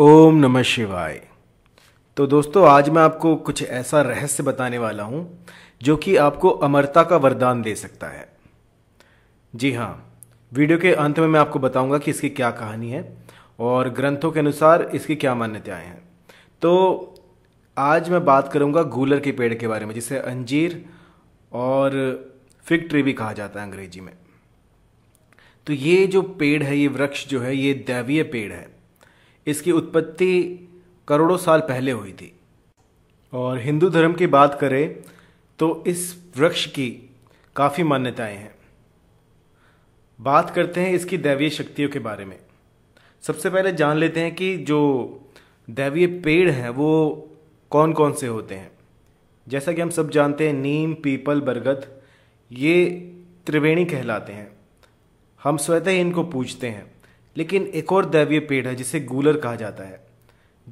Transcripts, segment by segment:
ओम नमः शिवाय तो दोस्तों आज मैं आपको कुछ ऐसा रहस्य बताने वाला हूं जो कि आपको अमरता का वरदान दे सकता है जी हाँ वीडियो के अंत में मैं आपको बताऊंगा कि इसकी क्या कहानी है और ग्रंथों के अनुसार इसकी क्या मान्यताएं हैं तो आज मैं बात करूंगा गूलर के पेड़ के बारे में जिसे अंजीर और फिग ट्री भी कहा जाता है अंग्रेजी में तो ये जो पेड़ है ये वृक्ष जो है ये दैवीय पेड़ है इसकी उत्पत्ति करोड़ों साल पहले हुई थी और हिंदू धर्म की बात करें तो इस वृक्ष की काफ़ी मान्यताएं हैं बात करते हैं इसकी दैवीय शक्तियों के बारे में सबसे पहले जान लेते हैं कि जो दैवीय पेड़ हैं वो कौन कौन से होते हैं जैसा कि हम सब जानते हैं नीम पीपल बरगद ये त्रिवेणी कहलाते हैं हम स्वतः इनको पूजते हैं लेकिन एक और दैवीय पेड़ है जिसे गूलर कहा जाता है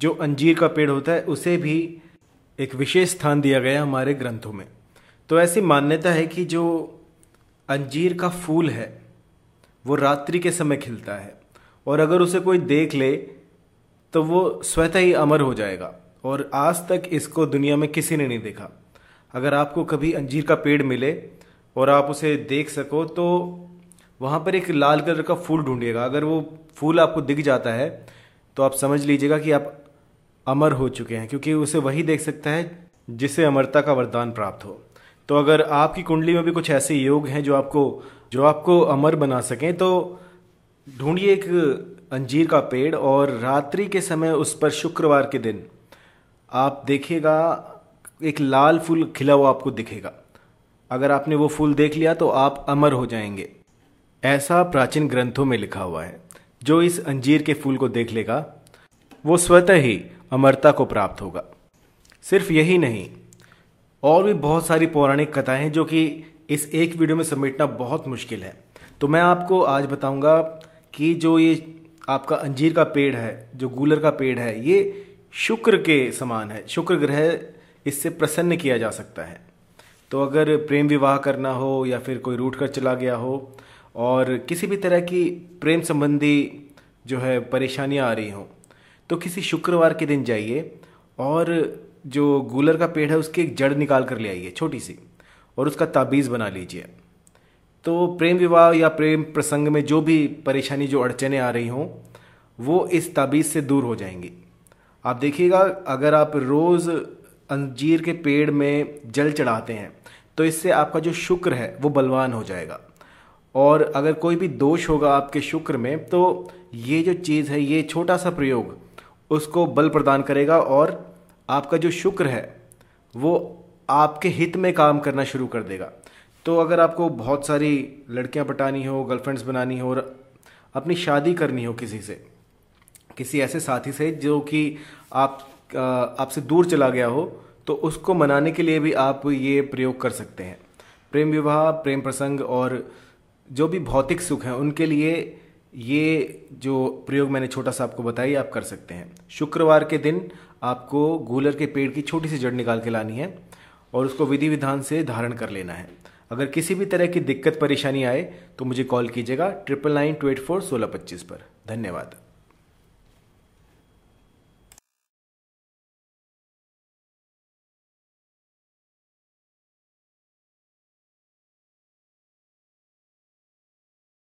जो अंजीर का पेड़ होता है उसे भी एक विशेष स्थान दिया गया हमारे ग्रंथों में तो ऐसी मान्यता है कि जो अंजीर का फूल है वो रात्रि के समय खिलता है और अगर उसे कोई देख ले तो वो स्वतः ही अमर हो जाएगा और आज तक इसको दुनिया में किसी ने नहीं देखा अगर आपको कभी अंजीर का पेड़ मिले और आप उसे देख सको तो वहाँ पर एक लाल कलर का फूल ढूंढिएगा अगर वो फूल आपको दिख जाता है तो आप समझ लीजिएगा कि आप अमर हो चुके हैं क्योंकि उसे वही देख सकता है जिसे अमरता का वरदान प्राप्त हो तो अगर आपकी कुंडली में भी कुछ ऐसे योग हैं जो आपको जो आपको अमर बना सकें तो ढूंढिए एक अंजीर का पेड़ और रात्रि के समय उस पर शुक्रवार के दिन आप देखिएगा एक लाल फूल खिला हुआ आपको दिखेगा अगर आपने वो फूल देख लिया तो आप अमर हो जाएंगे ऐसा प्राचीन ग्रंथों में लिखा हुआ है जो इस अंजीर के फूल को देख लेगा वो स्वतः ही अमरता को प्राप्त होगा सिर्फ यही नहीं और भी बहुत सारी पौराणिक कथाएं हैं जो कि इस एक वीडियो में समेटना बहुत मुश्किल है तो मैं आपको आज बताऊंगा कि जो ये आपका अंजीर का पेड़ है जो गूलर का पेड़ है ये शुक्र के समान है शुक्र ग्रह इससे प्रसन्न किया जा सकता है तो अगर प्रेम विवाह करना हो या फिर कोई रूट कर चला गया हो और किसी भी तरह की प्रेम संबंधी जो है परेशानियाँ आ रही हों तो किसी शुक्रवार के दिन जाइए और जो गूलर का पेड़ है उसकी एक जड़ निकाल कर ले आइए छोटी सी और उसका ताबीज़ बना लीजिए तो प्रेम विवाह या प्रेम प्रसंग में जो भी परेशानी जो अड़चने आ रही हों वो इस ताबीज़ से दूर हो जाएंगी आप देखिएगा अगर आप रोज़ अंजीर के पेड़ में जल चढ़ाते हैं तो इससे आपका जो शुक्र है वो बलवान हो जाएगा और अगर कोई भी दोष होगा आपके शुक्र में तो ये जो चीज़ है ये छोटा सा प्रयोग उसको बल प्रदान करेगा और आपका जो शुक्र है वो आपके हित में काम करना शुरू कर देगा तो अगर आपको बहुत सारी लड़कियां पटानी हो गर्लफ्रेंड्स बनानी हो और अपनी शादी करनी हो किसी से किसी ऐसे साथी से जो कि आप आपसे दूर चला गया हो तो उसको मनाने के लिए भी आप ये प्रयोग कर सकते हैं प्रेम विवाह प्रेम प्रसंग और जो भी भौतिक सुख हैं उनके लिए ये जो प्रयोग मैंने छोटा सा आपको बताया आप कर सकते हैं शुक्रवार के दिन आपको गूलर के पेड़ की छोटी सी जड़ निकाल के लानी है और उसको विधि विधान से धारण कर लेना है अगर किसी भी तरह की दिक्कत परेशानी आए तो मुझे कॉल कीजिएगा triple nine two eight four सोलह पच्चीस पर धन्यवाद